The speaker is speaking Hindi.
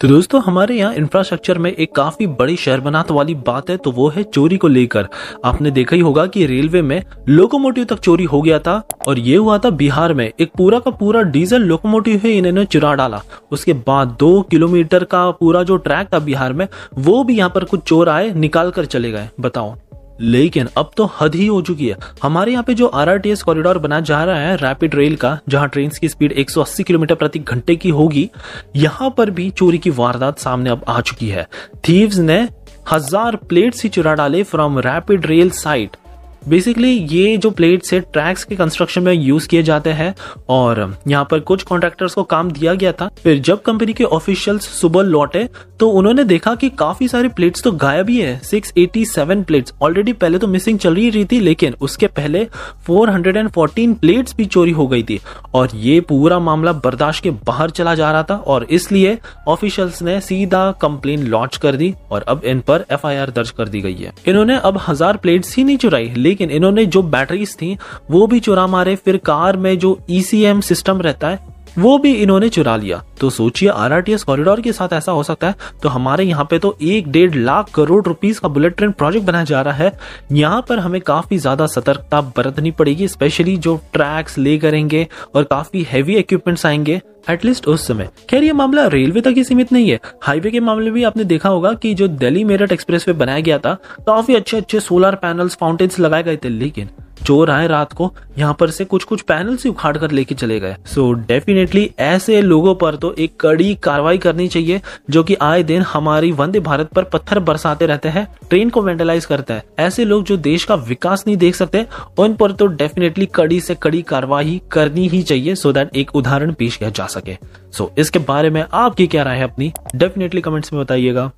तो दोस्तों हमारे यहाँ इंफ्रास्ट्रक्चर में एक काफ़ी बड़ी शहर बनात वाली बात है तो वो है चोरी को लेकर आपने देखा ही होगा कि रेलवे में लोकोमोटिव तक चोरी हो गया था और ये हुआ था बिहार में एक पूरा का पूरा डीजल लोकोमोटिव है इन्होंने चुरा डाला उसके बाद दो किलोमीटर का पूरा जो ट्रैक था बिहार में वो भी यहाँ पर कुछ चोर आए निकाल कर चले गए बताओ लेकिन अब तो हद ही हो चुकी है हमारे यहाँ पे जो R R T S corridor बना जा रहा है रैपिड रेल का जहाँ ट्रेन की स्पीड 180 किलोमीटर प्रति घंटे की होगी यहाँ पर भी चोरी की वारदात सामने अब आ चुकी है थीव्स ने हजार प्लेट्स ही चुरा डाले from rapid rail site basically ये जो प्लेट्स है ट्रैक्स के कंस्ट्रक्शन में यूज किए जाते हैं और यहाँ पर कुछ कॉन्ट्रेक्टर्स को काम दिया गया था फिर जब कंपनी के ऑफिशियल्स सुबह लौटे तो उन्होंने देखा कि काफी सारी प्लेट्स तो गायब ही है 687 प्लेट्स ऑलरेडी पहले तो मिसिंग चल रही थी लेकिन उसके पहले 414 प्लेट्स भी चोरी हो गई थी और ये पूरा मामला बर्दाश्त के बाहर चला जा रहा था और इसलिए ऑफिशियल्स ने सीधा कंप्लेन लॉन्च कर दी और अब इन पर एफ दर्ज कर दी गई है इन्होंने अब हजार प्लेट्स ही नहीं चुराई लेकिन इन्होंने जो बैटरीज थी वो भी चुरा मारे फिर कार में जो ई e सिस्टम रहता है वो भी इन्होंने चुरा लिया तो सोचिए एस कॉरिडोर के साथ ऐसा हो सकता है तो हमारे यहाँ पे तो एक डेढ़ लाख करोड़ रुपीज का बुलेट ट्रेन प्रोजेक्ट बनाया जा रहा है यहाँ पर हमें काफी ज्यादा सतर्कता बरतनी पड़ेगी स्पेशली जो ट्रैक्स ले करेंगे और काफी हैवी इक्विपमेंट्स आएंगे एटलीस्ट उस समय खैर ये मामला रेलवे तक ही सीमित नहीं है हाईवे के मामले में आपने देखा होगा कि जो दिल्ली मेरठ एक्सप्रेस बनाया गया था काफी अच्छे अच्छे सोलर पैनल्स फाउंटेन्स लगाए गए थे लेकिन चोर आए रात को यहाँ पर से कुछ कुछ पैनल से उखाड़ कर लेके चले गए सो so, डेफिनेटली ऐसे लोगों पर तो एक कड़ी कार्रवाई करनी चाहिए जो कि आए दिन हमारी वंदे भारत पर पत्थर बरसाते रहते हैं ट्रेन को वेंडलाइज करते हैं ऐसे लोग जो देश का विकास नहीं देख सकते उन पर तो डेफिनेटली कड़ी से कड़ी कार्रवाई करनी ही चाहिए सो so दैट एक उदाहरण पेश किया जा सके सो so, इसके बारे में आपकी क्या राय है अपनी डेफिनेटली कमेंट्स में बताइएगा